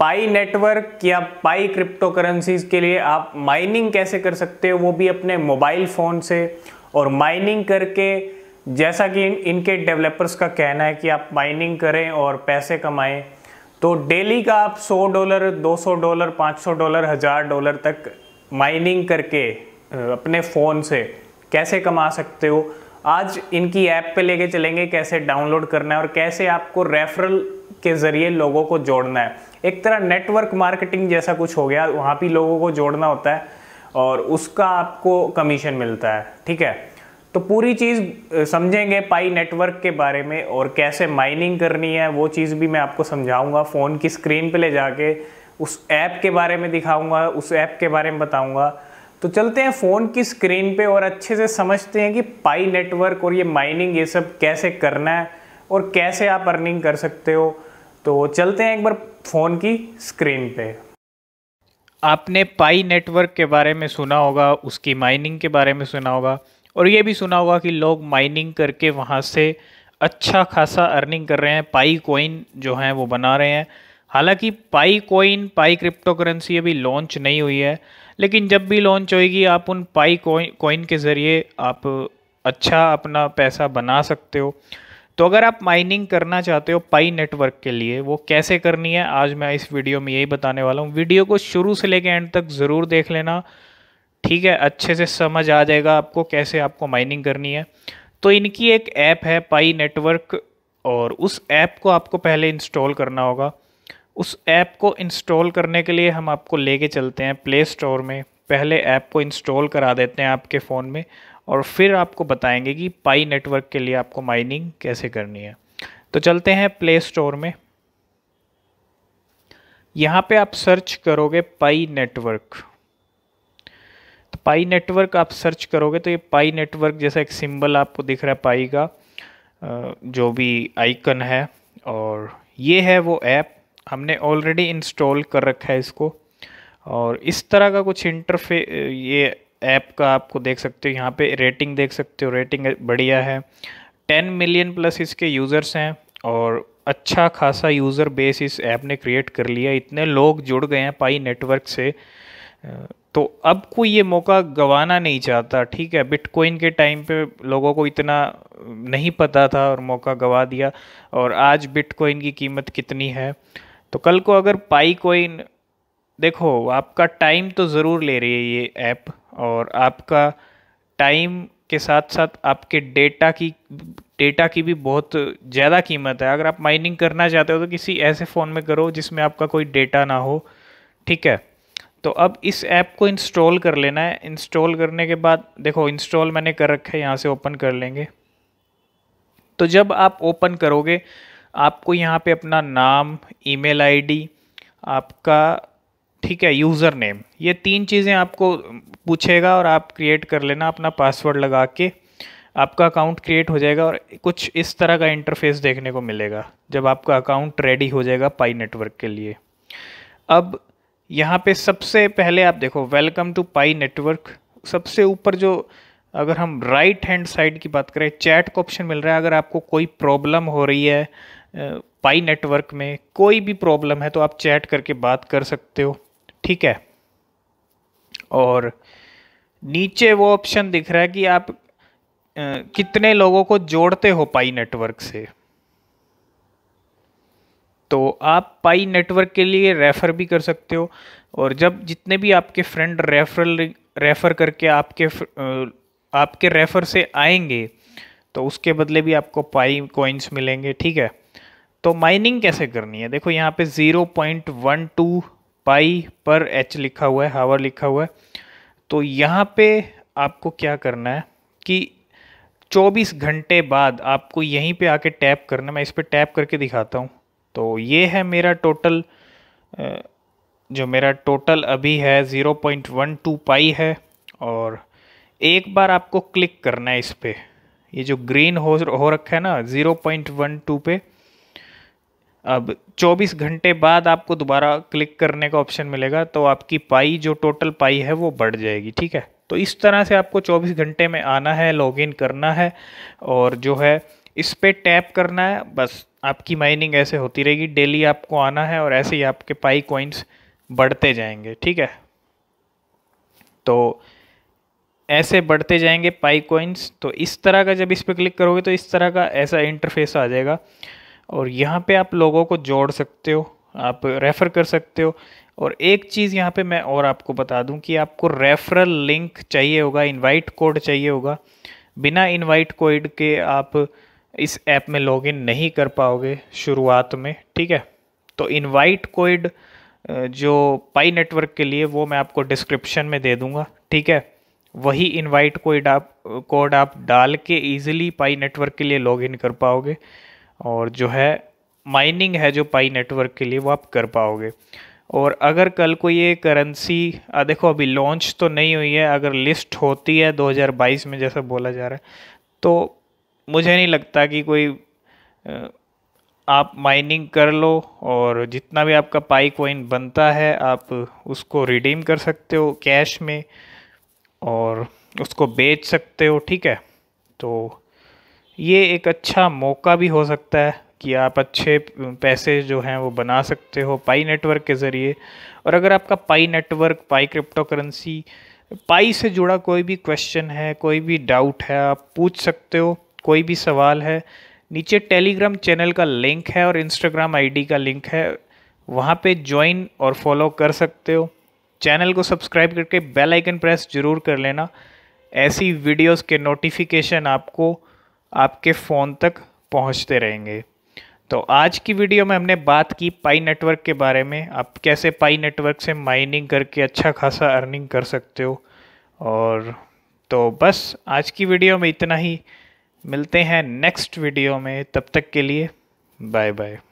पाई network या पाई crypto currencies के लिए आप माइनिंग कैसे कर सकते हो वो भी अपने मोबाइल फ़ोन से और माइनिंग करके जैसा कि इन, इनके डेवलपर्स का कहना है कि आप माइनिंग करें और पैसे कमाएं तो डेली का आप 100 डॉलर 200 डॉलर 500 डॉलर हज़ार डॉलर तक माइनिंग करके अपने फ़ोन से कैसे कमा सकते हो आज इनकी ऐप पे लेके चलेंगे कैसे डाउनलोड करना है और कैसे आपको रेफरल के ज़रिए लोगों को जोड़ना है एक तरह नेटवर्क मार्केटिंग जैसा कुछ हो गया वहाँ भी लोगों को जोड़ना होता है और उसका आपको कमीशन मिलता है ठीक है तो पूरी चीज़ समझेंगे पाई नेटवर्क के बारे में और कैसे माइनिंग करनी है वो चीज़ भी मैं आपको समझाऊंगा फ़ोन की स्क्रीन पे ले जाके उस ऐप के बारे में दिखाऊंगा उस ऐप के बारे में बताऊंगा तो चलते हैं फ़ोन की स्क्रीन पे और अच्छे से समझते हैं कि पाई नेटवर्क और ये माइनिंग ये सब कैसे करना है और कैसे आप अर्निंग कर सकते हो तो चलते हैं एक बार फ़ोन की स्क्रीन पे आपने पाई नेटवर्क के बारे में सुना होगा उसकी माइनिंग के बारे में सुना होगा और ये भी सुना होगा कि लोग माइनिंग करके वहाँ से अच्छा खासा अर्निंग कर रहे हैं पाई कोइन जो हैं वो बना रहे हैं हालांकि Pi coin Pi crypto currency अभी लॉन्च नहीं हुई है लेकिन जब भी लॉन्च होएगी आप उन पाई कोइन कोइन के ज़रिए आप अच्छा अपना पैसा बना सकते हो तो अगर आप माइनिंग करना चाहते हो पाई नेटवर्क के लिए वो कैसे करनी है आज मैं इस वीडियो में यही बताने वाला हूँ वीडियो को शुरू से लेकर एंड तक ज़रूर देख लेना ठीक है अच्छे से समझ आ जाएगा आपको कैसे आपको माइनिंग करनी है तो इनकी एक ऐप है पाई नेटवर्क और उस ऐप को आपको पहले इंस्टॉल करना होगा उस ऐप को इंस्टॉल करने के लिए हम आपको लेके चलते हैं प्ले स्टोर में पहले ऐप को इंस्टॉल करा देते हैं आपके फ़ोन में और फिर आपको बताएंगे कि पाई नेटवर्क के लिए आपको माइनिंग कैसे करनी है तो चलते हैं प्ले स्टोर में यहाँ पे आप सर्च करोगे पाई नेटवर्क तो पाई नेटवर्क आप सर्च करोगे तो ये पाई नेटवर्क जैसा एक सिंबल आपको दिख रहा है पाई का जो भी आइकन है और ये है वो ऐप हमने ऑलरेडी इंस्टॉल कर रखा है इसको और इस तरह का कुछ इंटरफे ये ऐप का आपको देख सकते हो यहाँ पे रेटिंग देख सकते हो रेटिंग बढ़िया है टेन मिलियन प्लस इसके यूज़र्स हैं और अच्छा खासा यूज़र बेस इस ऐप ने क्रिएट कर लिया इतने लोग जुड़ गए हैं पाई नेटवर्क से तो अब कोई ये मौका गंवाना नहीं चाहता ठीक है बिटकॉइन के टाइम पे लोगों को इतना नहीं पता था और मौका गंवा दिया और आज बिटकॉइन की कीमत कितनी है तो कल को अगर पाई कोइन देखो आपका टाइम तो ज़रूर ले रही है ये ऐप और आपका टाइम के साथ साथ आपके डेटा की डेटा की भी बहुत ज़्यादा कीमत है अगर आप माइनिंग करना चाहते हो तो किसी ऐसे फ़ोन में करो जिसमें आपका कोई डेटा ना हो ठीक है तो अब इस ऐप को इंस्टॉल कर लेना है इंस्टॉल करने के बाद देखो इंस्टॉल मैंने कर रखा है यहाँ से ओपन कर लेंगे तो जब आप ओपन करोगे आपको यहाँ पे अपना नाम ईमेल आईडी आपका ठीक है यूज़र नेम ये तीन चीज़ें आपको पूछेगा और आप क्रिएट कर लेना अपना पासवर्ड लगा के आपका अकाउंट क्रिएट हो जाएगा और कुछ इस तरह का इंटरफेस देखने को मिलेगा जब आपका अकाउंट रेडी हो जाएगा पाई नेटवर्क के लिए अब यहाँ पे सबसे पहले आप देखो वेलकम टू पाई नेटवर्क सबसे ऊपर जो अगर हम राइट हैंड साइड की बात करें चैट का ऑप्शन मिल रहा है अगर आपको कोई प्रॉब्लम हो रही है पाई नेटवर्क में कोई भी प्रॉब्लम है तो आप चैट करके बात कर सकते हो ठीक है और नीचे वो ऑप्शन दिख रहा है कि आप कितने लोगों को जोड़ते हो पाई नेटवर्क से तो आप पाई नेटवर्क के लिए रेफ़र भी कर सकते हो और जब जितने भी आपके फ्रेंड रेफरल रेफ़र करके आपके आपके रेफ़र से आएंगे तो उसके बदले भी आपको पाई कॉइन्स मिलेंगे ठीक है तो माइनिंग कैसे करनी है देखो यहाँ पे zero point one two Pi पर एच लिखा हुआ है हावर लिखा हुआ है तो यहाँ पे आपको क्या करना है कि 24 घंटे बाद आपको यहीं पे आके टैप करना है मैं इस पर टैप करके दिखाता हूँ तो ये है मेरा टोटल जो मेरा टोटल अभी है 0.12 पाई है और एक बार आपको क्लिक करना है इस पर ये जो ग्रीन हो हो रखा है ना 0.12 पे अब 24 घंटे बाद आपको दोबारा क्लिक करने का ऑप्शन मिलेगा तो आपकी पाई जो टोटल पाई है वो बढ़ जाएगी ठीक है तो इस तरह से आपको 24 घंटे में आना है लॉगिन करना है और जो है इस पर टैप करना है बस आपकी माइनिंग ऐसे होती रहेगी डेली आपको आना है और ऐसे ही आपके पाई कॉइन्स बढ़ते जाएंगे ठीक है तो ऐसे बढ़ते जाएंगे पाई कॉइन्स तो इस तरह का जब इस पर क्लिक करोगे तो इस तरह का ऐसा इंटरफेस आ जाएगा और यहाँ पे आप लोगों को जोड़ सकते हो आप रेफ़र कर सकते हो और एक चीज़ यहाँ पे मैं और आपको बता दूँ कि आपको रेफरल लिंक चाहिए होगा इनवाइट कोड चाहिए होगा बिना इनवाइट कोड के आप इस ऐप में लॉगिन नहीं कर पाओगे शुरुआत में ठीक है तो इनवाइट कोड जो पाई नेटवर्क के लिए वो मैं आपको डिस्क्रिप्शन में दे दूँगा ठीक है वही इन्वाइट कोड आप कोड आप डाल के ईजिली पाई नेटवर्क के लिए लॉगिन कर पाओगे और जो है माइनिंग है जो पाई नेटवर्क के लिए वो आप कर पाओगे और अगर कल को ये करेंसी देखो अभी लॉन्च तो नहीं हुई है अगर लिस्ट होती है 2022 में जैसा बोला जा रहा है तो मुझे नहीं लगता कि कोई आप माइनिंग कर लो और जितना भी आपका पाई कोइन बनता है आप उसको रिडीम कर सकते हो कैश में और उसको बेच सकते हो ठीक है तो ये एक अच्छा मौका भी हो सकता है कि आप अच्छे पैसे जो हैं वो बना सकते हो पाई नेटवर्क के ज़रिए और अगर आपका Pi network Pi crypto currency Pi से जुड़ा कोई भी क्वेश्चन है कोई भी डाउट है आप पूछ सकते हो कोई भी सवाल है नीचे टेलीग्राम चैनल का लिंक है और इंस्टाग्राम आईडी का लिंक है वहाँ पे ज्वाइन और फॉलो कर सकते हो चैनल को सब्सक्राइब करके बेल आइकन प्रेस ज़रूर कर लेना ऐसी वीडियोस के नोटिफिकेशन आपको आपके फ़ोन तक पहुंचते रहेंगे तो आज की वीडियो में हमने बात की पाई नेटवर्क के बारे में आप कैसे पाई नेटवर्क से माइनिंग करके अच्छा खासा अर्निंग कर सकते हो और तो बस आज की वीडियो में इतना ही मिलते हैं नेक्स्ट वीडियो में तब तक के लिए बाय बाय